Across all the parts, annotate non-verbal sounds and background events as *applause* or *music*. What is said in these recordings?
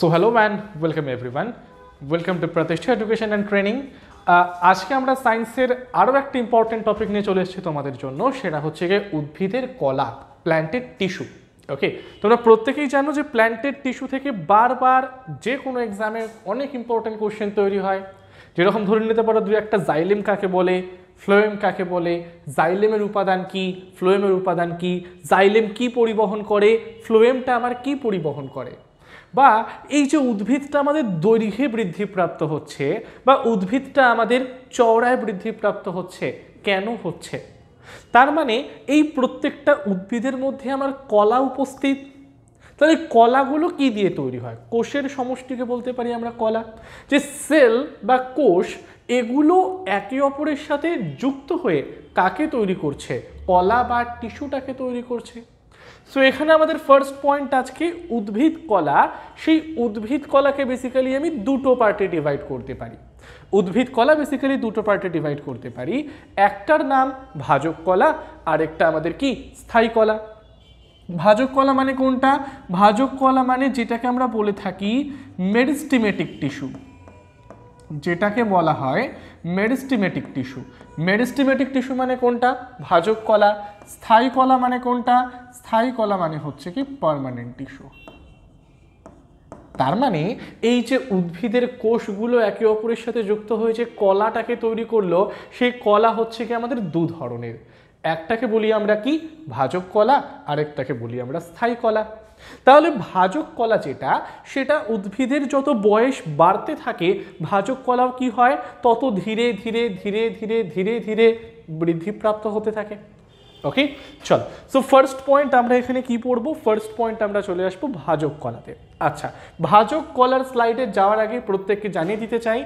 So hello man welcome everyone welcome to Pratishtha education and training আজকে আমরা সায়েন্সের আরও একটা ইম্পর্টেন্ট টপিক নিয়ে চলে এসেছি তোমাদের জন্য সেটা হচ্ছে গিয়ে উদ্ভিদের কলা প্ল্যান্টেড টিস্যু ওকে তোমরা প্রত্যেকেই জানো যে প্ল্যান্টেড টিস্যু থেকে বারবার যে কোনো এক্সামে অনেক ইম্পর্টেন্ট কোশ্চেন তৈরি হয় যেরকম ধরে নিতে পারো দুই একটা জাইলেম কাকে বলে ফ্লোয়েম কাকে বলে জাইলেমের উপাদান কি ফ্লোয়েমের উপাদান কি জাইলেম কি পরিবহন করে ফ্লোয়েমটা আমার কি পরিবহন করে বা এই যে উদ্ভিদটা আমাদের দৈর্ঘ্যে বৃদ্ধিপ্রাপ্ত হচ্ছে বা উদ্ভিদটা আমাদের চওড়ায় বৃদ্ধিপ্রাপ্ত হচ্ছে কেন হচ্ছে তার মানে এই প্রত্যেকটা উদ্ভিদের মধ্যে আমার কলা উপস্থিত তাহলে কলাগুলো কি দিয়ে তৈরি হয় কোষের সমষ্টিকে বলতে পারি আমরা কলা যে সেল বা কোষ এগুলো একে অপরের সাথে যুক্ত হয়ে কাকে তৈরি করছে কলা বা টিস্যুটাকে তৈরি করছে সো এখানে আমাদের ফার্স্ট পয়েন্ট আজকে উদ্ভিদ কলা সেই উদ্ভিদ কলাকে বেসিক্যালি আমি দুটো পার্টে ডিভাইড করতে পারি উদ্ভিদ কলা বেসিক্যালি দুটো পার্টে ডিভাইড করতে পারি একটার নাম ভাজক কলা আরেকটা আমাদের কি স্থায়ী কলা ভাজক কলা মানে কোনটা ভাজক কলা মানে যেটাকে আমরা বলে থাকি মেডিস্টিমেটিক টিস্যু যেটাকে বলা হয় মেরিস্টিমেটিক টিস্যু মেরিস্টিমেটিক টিস্যু মানে কোনটা ভাজক কলা স্থায়ী কলা মানে কোনটা স্থায়ী কলা মানে হচ্ছে কি পারমানেন্ট টিস্যু তার মানে এই যে উদ্ভিদের কোষগুলো একে অপরের সাথে যুক্ত হয়ে যে কলাটাকে তৈরি করলো সেই কলা হচ্ছে কি আমাদের দু ধরনের একটাকে বলি আমরা কি ভাজক কলা আরেকটাকে বলি আমরা স্থায়ী কলা তাহলে ভাজক কলা যেটা সেটা উদ্ভিদের যত বয়স বাড়তে থাকে ভাজক কলাও কি হয় তত ধীরে ধীরে ধীরে ধীরে ধীরে ধীরে বৃদ্ধিপ্রাপ্ত হতে থাকে ওকে চল সো ফার্স্ট পয়েন্ট আমরা এখানে কি পড়বো ফার্স্ট পয়েন্ট আমরা চলে আসবো ভাজক কলাতে আচ্ছা ভাজক কলার স্লাইডে যাওয়ার আগে প্রত্যেককে জানিয়ে দিতে চাই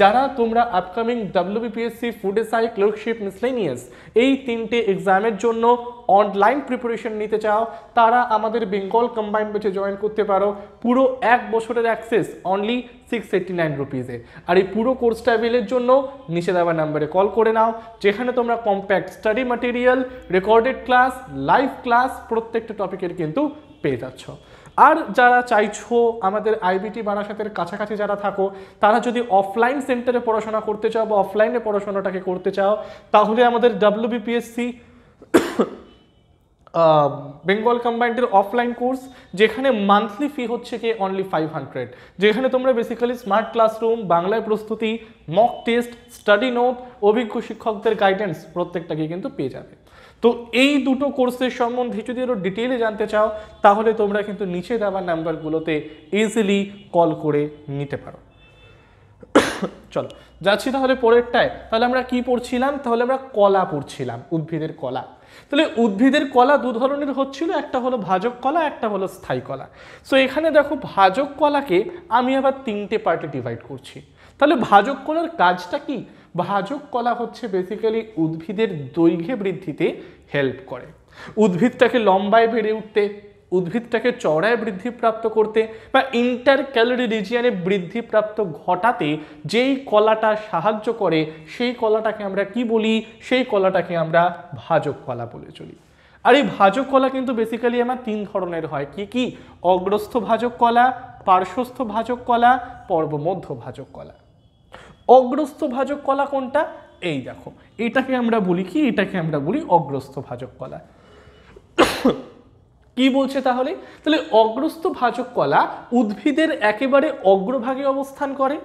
যারা তোমরা upcoming WBPSC food SI clerkship miscellaneous এই তিনটে এক্সামের জন্য অনলাইন প্রিপারেশন নিতে চাও তারা আমাদের বেঙ্গল কম্বাইন্ড ব্যাচে জয়েন করতে পারো পুরো এক বছরের access only six eighty nine রুপিজে আর এই পুরো কোর্স ট্রাভেলের জন্য নিচে দেওয়া নাম্বারে কল করে নাও যেখানে তোমরা compact study material recorded class live class প্রত্যেকটা টপিকের কিন্তু পেয়ে যাচ্ছ আর যারা চাইছো আমাদের আইবিটি বারাসাতের কাছাকাছি যারা থাকো তারা যদি অফলাইন সেন্টারে পড়াশোনা করতে চাও বা অফলাইনে পড়াশোনাটাকে করতে চাও তাহলে আমাদের বিপিএসসি বেঙ্গল কম্বাইন্ডের অফলাইন কোর্স যেখানে মান্থলি ফি হচ্ছে কি অনলি ফাইভ হান্ড্রেড যেখানে তোমরা বেসিক্যালি স্মার্ট ক্লাসরুম বাংলায় প্রস্তুতি মক টেস্ট স্টাডি নোট অভিজ্ঞ শিক্ষকদের গাইডেন্স প্রত্যেকটাকে কিন্তু পেয়ে যাবে তো এই দুটো কোর্সের সম্বন্ধে যদি আরও ডিটেলে জানতে চাও তাহলে তোমরা কিন্তু নিচে দেওয়া নাম্বারগুলোতে ইজিলি কল করে নিতে পারো চলো যাচ্ছি তাহলে পরেরটায় তাহলে আমরা কি পড়ছিলাম তাহলে আমরা কলা পড়ছিলাম উদ্ভিদের কলা তাহলে উদ্ভিদের কলা দু ধরনের হচ্ছিল একটা হলো ভাজক কলা একটা হলো স্থায়ী কলা সো এখানে দেখো ভাজক কলাকে আমি আবার তিনটে পার্টে ডিভাইড করছি তাহলে ভাজক কলার কাজটা কি ভাজক কলা হচ্ছে বেসিক্যালি উদ্ভিদের দৈর্ঘ্যে বৃদ্ধিতে হেল্প করে উদ্ভিদটাকে লম্বায় বেড়ে উঠতে উদ্ভিদটাকে চড়ায় বৃদ্ধিপ্রাপ্ত করতে বা ইন্টার ক্যালোরি রিজিয়ানে বৃদ্ধিপ্রাপ্ত ঘটাতে যেই কলাটা সাহায্য করে সেই কলাটাকে আমরা কি বলি সেই কলাটাকে আমরা ভাজক কলা বলে চলি আর এই ভাজক কলা কিন্তু বেসিক্যালি আমার তিন ধরনের হয় কি কি অগ্রস্থ ভাজক কলা পার্শ্বস্থ ভাজক কলা পর্বমধ্য ভাজক কলা অগ্রস্থ ভাজক কলা কোনটা এই দেখো এটাকে আমরা বলি কি এটাকে আমরা বলি অগ্রস্থ ভাজক কলা কি বলছে তাহলে তাহলে অগ্রস্থ ভাজক কলা উদ্ভিদের একেবারে অগ্রভাগে অবস্থান করে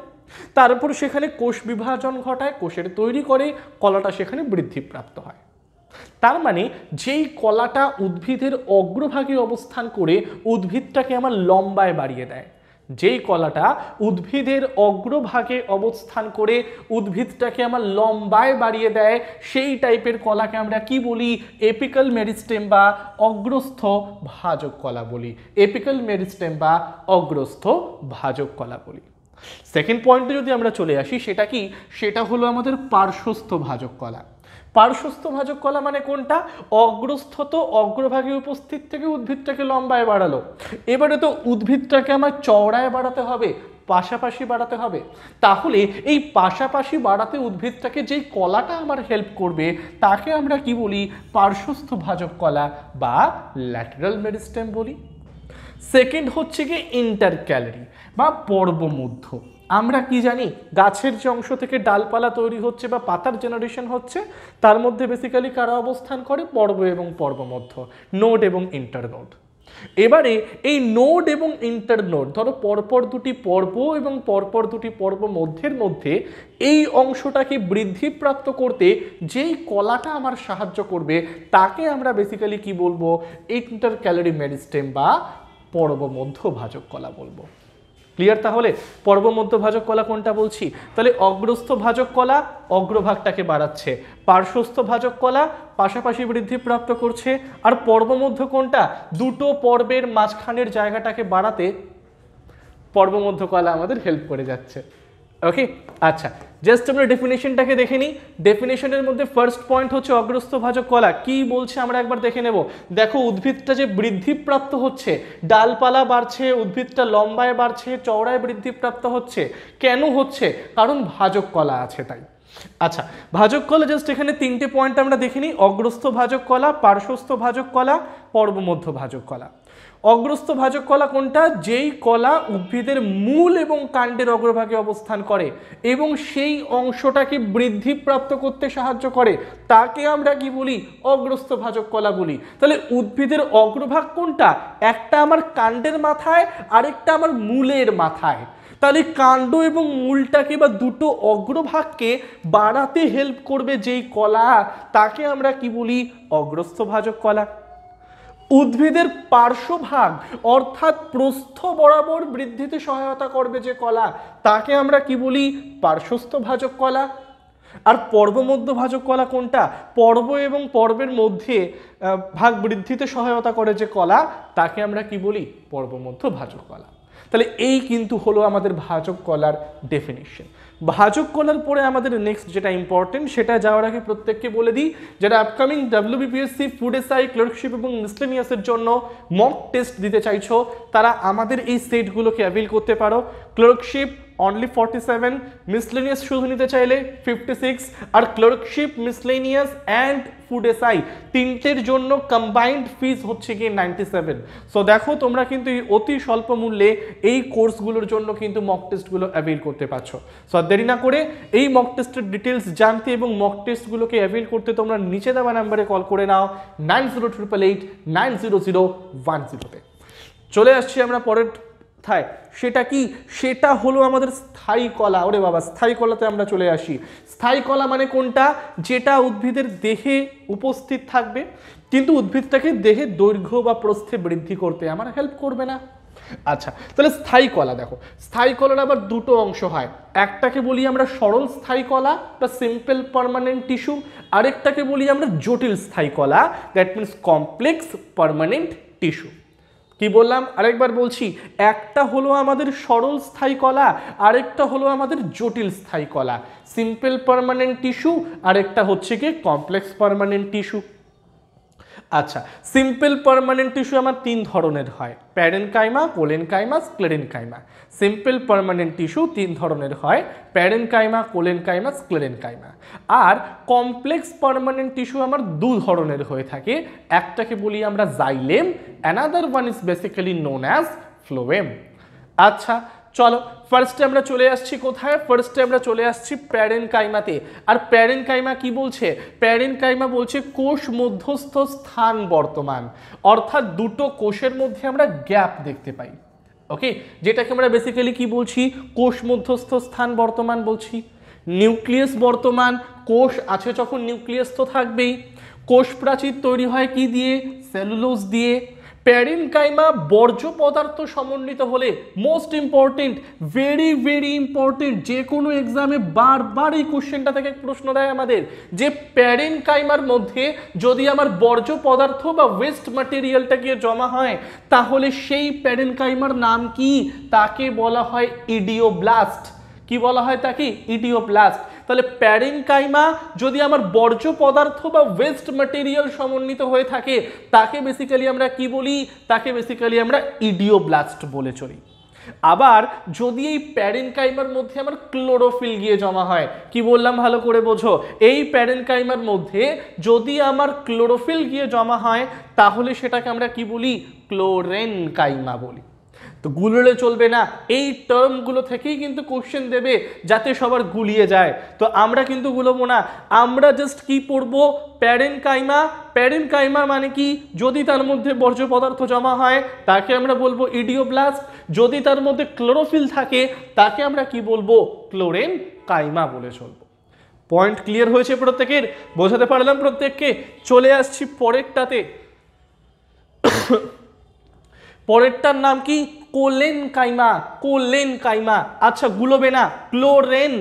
তারপর সেখানে কোষ বিভাজন ঘটায় কোষের তৈরি করে কলাটা সেখানে বৃদ্ধিপ্রাপ্ত হয় তার মানে যেই কলাটা উদ্ভিদের অগ্রভাগে অবস্থান করে উদ্ভিদটাকে আমার লম্বায় বাড়িয়ে দেয় যেই কলাটা উদ্ভিদের অগ্রভাগে অবস্থান করে উদ্ভিদটাকে আমার লম্বায় বাড়িয়ে দেয় সেই টাইপের কলাকে আমরা কি বলি এপিক্যাল মেরিস্টেম বা অগ্রস্থ ভাজক কলা বলি এপিক্যাল মেরিস্টেম বা অগ্রস্থ ভাজক কলা বলি সেকেন্ড পয়েন্টে যদি আমরা চলে আসি সেটা কি সেটা হলো আমাদের পার্শ্বস্থ ভাজক কলা পার্শ্বস্থ ভাজক কলা মানে কোনটা অগ্রস্থত অগ্রভাগে উপস্থিত থেকে উদ্ভিদটাকে লম্বায় বাড়ালো এবারে তো উদ্ভিদটাকে আমার চওড়ায় বাড়াতে হবে পাশাপাশি বাড়াতে হবে তাহলে এই পাশাপাশি বাড়াতে উদ্ভিদটাকে যেই কলাটা আমার হেল্প করবে তাকে আমরা কি বলি পার্শ্বস্থ ভাজক কলা বা ল্যাটারাল মেডিস্টেম বলি সেকেন্ড হচ্ছে গিয়ে ইন্টার ক্যালারি বা পর্বমধ্য আমরা কি জানি গাছের যে অংশ থেকে ডালপালা তৈরি হচ্ছে বা পাতার জেনারেশন হচ্ছে তার মধ্যে বেসিক্যালি কারা অবস্থান করে পর্ব এবং পর্বমধ্য নোড এবং ইন্টারনোড এবারে এই নোড এবং ইন্টারনোড ধরো পরপর দুটি পর্ব এবং পরপর দুটি পর্ব মধ্যের মধ্যে এই অংশটাকে বৃদ্ধিপ্রাপ্ত করতে যেই কলাটা আমার সাহায্য করবে তাকে আমরা বেসিক্যালি কি বলবো ইন্টার ক্যালোরি মেরিস্টেম বা পর্বমধ্য ভাজক কলা বলবো ক্লিয়ার তাহলে পর্বমধ্যভাজক কলা কোনটা বলছি তাহলে অগ্রস্থ ভাজক কলা অগ্রভাগটাকে বাড়াচ্ছে পার্শ্বস্থ ভাজক কলা পাশাপাশি বৃদ্ধি প্রাপ্ত করছে আর পর্বমধ্য কোনটা দুটো পর্বের মাঝখানের জায়গাটাকে বাড়াতে পর্বমধ্য কলা আমাদের হেল্প করে যাচ্ছে ওকে আচ্ছা জাস্ট আমরা ডেফিনেশনটাকে দেখে নিই ডেফিনেশনের মধ্যে ফার্স্ট পয়েন্ট হচ্ছে অগ্রস্থভাজক কলা কি বলছে আমরা একবার দেখে নেব দেখো উদ্ভিদটা যে বৃদ্ধিপ্রাপ্ত হচ্ছে ডালপালা বাড়ছে উদ্ভিদটা লম্বায় বাড়ছে চওড়ায় বৃদ্ধিপ্রাপ্ত হচ্ছে কেন হচ্ছে কারণ ভাজক কলা আছে তাই আচ্ছা ভাজক কলা জাস্ট এখানে তিনটে পয়েন্ট আমরা দেখে নিই অগ্রস্থ ভাজক কলা পার্শ্বস্থ ভাজক কলা পর্বমধ্য ভাজক কলা অগ্রস্থ ভাজক কলা কোনটা যেই কলা উদ্ভিদের মূল এবং কাণ্ডের অগ্রভাগে অবস্থান করে এবং সেই অংশটাকে বৃদ্ধিপ্রাপ্ত করতে সাহায্য করে তাকে আমরা কি বলি অগ্রস্থ ভাজক কলা বলি তাহলে উদ্ভিদের অগ্রভাগ কোনটা একটা আমার কাণ্ডের মাথায় আরেকটা আমার মূলের মাথায় তাহলে কাণ্ড এবং মূলটাকে বা দুটো অগ্রভাগকে বাড়াতে হেল্প করবে যেই কলা তাকে আমরা কি বলি অগ্রস্থ ভাজক কলা উদ্ভিদের পার্শ্বভাগ অর্থাৎ প্রস্থ বরাবর বৃদ্ধিতে সহায়তা করবে যে কলা তাকে আমরা কি বলি পার্শ্বস্থ ভাজক কলা আর ভাজক কলা কোনটা পর্ব এবং পর্বের মধ্যে ভাগ বৃদ্ধিতে সহায়তা করে যে কলা তাকে আমরা কি বলি পর্বমধ্য ভাজক কলা তাহলে এই কিন্তু হলো আমাদের ভাজক কলার ডেফিনিশন ভাজক করার পরে আমাদের নেক্সট যেটা ইম্পর্টেন্ট সেটা যাওয়ার আগে প্রত্যেককে বলে দিই যারা upcoming BPSC food SI clerkship এবং মিসলেনিয়াসের জন্য মক টেস্ট দিতে চাইছো তারা আমাদের এই সেটগুলোকে অ্যাভেল করতে পারো clerkship only forty seven miscellaneous শুধু নিতে চাইলে ফিফটি সিক্স আর clerkship miscellaneous and food SI তিনটের জন্য কম্বাইন্ড ফিজ হচ্ছে গিয়ে নাইনটি সেভেন সো দেখো তোমরা কিন্তু এই অতি স্বল্প মূল্যে এই কোর্সগুলোর জন্য কিন্তু মক টেস্টগুলো অ্যাভেল করতে পারছো সো দেরি না করে এই মক টেস্টের ডিটেলস জানতে এবং মক টেস্টগুলোকে অ্যাভেল করতে তোমরা নিচে দেওয়া নাম্বারে কল করে নাও nine zero triple eight nine zero zero one জিরোতে চলে আসছি আমরা পরের কোথায় সেটা কি সেটা হলো আমাদের স্থায়ী কলা ওরে বাবা স্থায়ী কলাতে আমরা চলে আসি স্থায়ী কলা মানে কোনটা যেটা উদ্ভিদের দেহে উপস্থিত থাকবে কিন্তু উদ্ভিদটাকে দেহে দৈর্ঘ্য বা প্রস্থে বৃদ্ধি করতে আমার হেল্প করবে না আচ্ছা তাহলে স্থায়ী কলা দেখো স্থায়ী কলার আবার দুটো অংশ হয় একটাকে বলি আমরা সরল স্থায়ী কলা বা সিম্পল পারমানেন্ট টিস্যু আরেকটাকে বলি আমরা জটিল স্থায়ী কলা that means complex permanent tissue কি বললাম আরেকবার বলছি একটা হলো আমাদের সরল স্থায়ী কলা আরেকটা হলো আমাদের জটিল স্থায়ী কলা সিম্পল পারমানেন্ট টিস্যু আরেকটা হচ্ছে কি কমপ্লেক্স পারমানেন্ট টিস্যু আচ্ছা সিম্পল পারমানেন্ট টিস্যু আমার তিন ধরনের হয় parenchyma sclerenchyma simple permanent tissue তিন ধরনের হয় প্যারেনকাইমা স্ক্লেরেন কাইমা আর কমপ্লেক্স পারমানেন্ট টিস্যু আমার দু ধরনের হয়ে থাকে একটাকে বলি আমরা xylem another one is basically known as phloem আচ্ছা চলো ফার্স্টে আমরা চলে আসছি কোথায় ফার্স্টে আমরা চলে আসছি প্যারেন কাইমাতে আর প্যারেন কাইমা কি বলছে প্যারেন কাইমা বলছে কোষ মধ্যস্থ স্থান বর্তমান অর্থাৎ দুটো কোষের মধ্যে আমরা গ্যাপ দেখতে পাই ওকে যেটাকে আমরা বেসিক্যালি কি বলছি কোষ মধ্যস্থ স্থান বর্তমান বলছি নিউক্লিয়াস বর্তমান কোষ আছে যখন নিউক্লিয়াস তো থাকবেই কোষ প্রাচীর তৈরি হয় কি দিয়ে সেলুলোস দিয়ে প্যারেনকাইমা বর্জ্য পদার্থ সমন্বিত হলে most important very very important যে কোনো এক্সামে বারবার এই কোশ্চেনটা থেকে প্রশ্ন দেয় আমাদের যে প্যারেনকাইমার মধ্যে যদি আমার বর্জ্য পদার্থ বা ওয়েস্ট ম্যাটেরিয়ালটা গিয়ে জমা হয় তাহলে সেই প্যারেনকাইমার নাম কি তাকে বলা হয় ইডিও ব্লাস্ট কি বলা হয় তাকে ইডিওপ্লাস্ট তাহলে প্যারেনকাইমা যদি আমার বর্জ্য পদার্থ বা ওয়েস্ট ম্যাটেরিয়াল সমন্বিত হয়ে থাকে তাকে বেসিক্যালি আমরা কি বলি তাকে বেসিক্যালি আমরা ইডিওব্লাস্ট বলে চলি আবার যদি এই প্যারেনকাইমার মধ্যে আমার ক্লোরোফিল গিয়ে জমা হয় কি বললাম ভালো করে বোঝো এই প্যারেনকাইমার মধ্যে যদি আমার ক্লোরোফিল গিয়ে জমা হয় তাহলে সেটাকে আমরা কি বলি ক্লোরেনকাইমা বলি তো গুললে চলবে না এই টার্মগুলো থেকেই কিন্তু কোশ্চেন দেবে যাতে সবার গুলিয়ে যায় তো আমরা কিন্তু গুলোবো না আমরা জাস্ট কি পড়বো প্যারেন কাইমা প্যারেন কাইমা মানে কি যদি তার মধ্যে বর্জ্য পদার্থ জমা হয় তাকে আমরা বলবো ইডিওব্লাস্ট যদি তার মধ্যে ক্লোরোফিল থাকে তাকে আমরা কি বলবো ক্লোরেন কাইমা বলে চলবো পয়েন্ট ক্লিয়ার হয়েছে প্রত্যেকের বোঝাতে পারলাম প্রত্যেককে চলে আসছি পরেরটাতে *coughs* পরেরটার নাম কি কোলেন কাইমা কোলেন কাইমা আচ্ছা গুলোবে না ক্লোরেন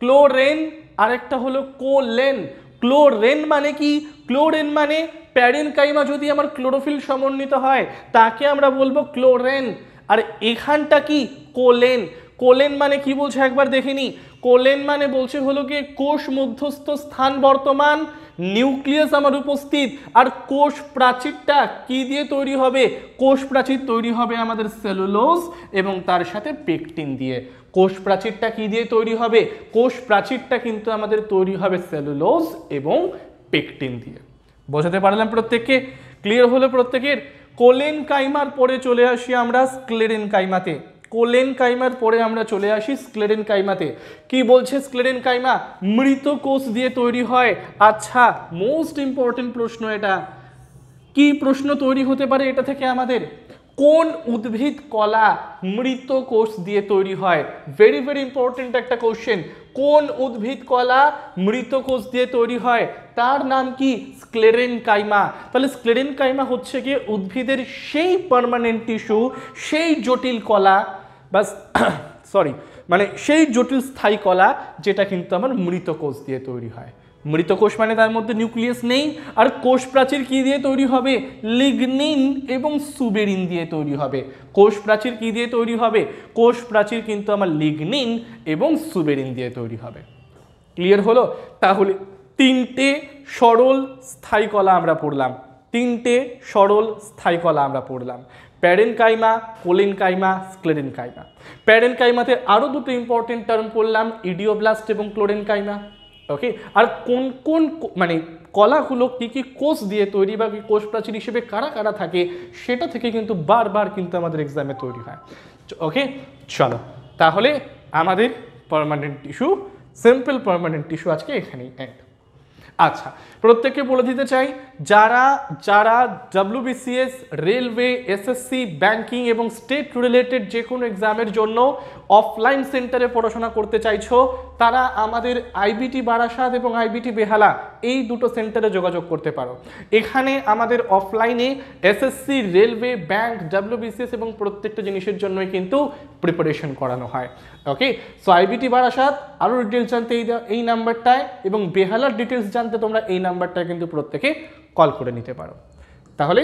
ক্লোরেন আরেকটা হলো কোলেন ক্লোরেন মানে কি ক্লোরেন মানে প্যারেন কাইমা যদি আমার ক্লোরোফিল সমন্বিত হয় তাকে আমরা বলবো ক্লোরেন আর এখানটা কি কোলেন কোলেন মানে কি বলছে একবার দেখে নিই কোলেন মানে বলছে হলো কি কোষ মধ্যস্থ স্থান বর্তমান নিউক্লিয়াস আমার উপস্থিত আর কোষ প্রাচীরটা কি দিয়ে তৈরি হবে কোষ প্রাচীর তৈরি হবে আমাদের সেলুলোজ এবং তার সাথে পেকটিন দিয়ে কোষ প্রাচীরটা কি দিয়ে তৈরি হবে কোষ প্রাচীরটা কিন্তু আমাদের তৈরি হবে সেলুলোজ এবং পেকটিন দিয়ে বোঝাতে পারলাম প্রত্যেককে ক্লিয়ার হলো প্রত্যেকের কোলেন কাইমার পরে চলে আসি আমরা স্ক্লেরেন কাইমাতে কোলেন কাইমার পরে আমরা চলে আসি স্ক্লেরেন কাইমাতে কি বলছে স্ক্লেরেন কাইমা মৃত কোষ দিয়ে তৈরি হয় আচ্ছা মোস্ট ইম্পর্টেন্ট প্রশ্ন এটা কি প্রশ্ন তৈরি হতে পারে এটা থেকে আমাদের কোন উদ্ভিদ কলা মৃত কোষ দিয়ে তৈরি হয় ভেরি ভেরি ইম্পর্টেন্ট একটা কোশ্চেন কোন উদ্ভিদ কলা মৃত কোষ দিয়ে তৈরি হয় তার নাম কি স্ক্লেরেন কাইমা তাহলে স্ক্লেরেন কাইমা হচ্ছে গিয়ে উদ্ভিদের সেই পারমানেন্ট টিস্যু সেই জটিল কলা বাস সরি *coughs* মানে সেই জটিল স্থায়ী কলা যেটা কিন্তু আমার মৃত কোষ দিয়ে তৈরি হয় মৃত কোষ মানে তার মধ্যে নিউক্লিয়াস নেই আর কোষ প্রাচীর কী দিয়ে তৈরি হবে লিগনিন এবং সুবেরিন দিয়ে তৈরি হবে কোষ প্রাচীর কী দিয়ে তৈরি হবে কোষ প্রাচীর কিন্তু আমার লিগনিন এবং সুবেরিন দিয়ে তৈরি হবে ক্লিয়ার হলো তাহলে তিনটে সরল স্থায়ী কলা আমরা পড়লাম তিনটে সরল স্থায়ী কলা আমরা পড়লাম প্যারেনকাইমা কোলেনকাইমা স্ক্লেরেনকাইমা প্যারেনকাইমাতে আরও দুটো ইম্পর্টেন্ট টার্ম পড়লাম ইডিওব্লাস্ট এবং ক্লোরেনকাইমা ওকে আর কোন কোন মানে কলাগুলো কী কী কোষ দিয়ে তৈরি বা কোষ প্রাচীর হিসেবে কারা কারা থাকে সেটা থেকে কিন্তু বারবার কিন্তু আমাদের এক্সামে তৈরি হয় ওকে চলো তাহলে আমাদের permanent tissue simple permanent tissue আজকে এখানেই এন্ড আচ্ছা প্রত্যেককে বলে দিতে চাই যারা যারা ডাব্লিউবিসিএস রেলওয়ে এসএসসি ব্যাংকিং এবং স্টেট রিলেটেড যে কোনো এক্সামের জন্য অফলাইন সেন্টারে পড়াশোনা করতে চাইছো তারা আমাদের আইবিটি বারাসাত এবং আইবিটি বেহালা এই দুটো সেন্টারে যোগাযোগ করতে পারো এখানে আমাদের অফলাইনে এসএসসি রেলওয়ে ব্যাংক ডাব্লিউবিসিএস এবং প্রত্যেকটা জিনিসের জন্যই কিন্তু প্রিপারেশন করানো হয় ওকে সো আইবিটি বারাসাত আরও ডিটেলস জানতে এই এই নাম্বারটায় এবং বেহালার ডিটেলস জানতে তোমরা এই নাম্বারটায় কিন্তু প্রত্যেকে কল করে নিতে পারো তাহলে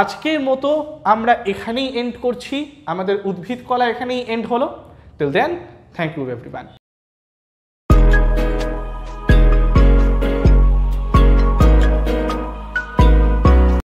আজকের মতো আমরা এখানেই এন্ড করছি আমাদের উদ্ভিদ কলা এখানেই এন্ড হলো Till then, thank you everyone.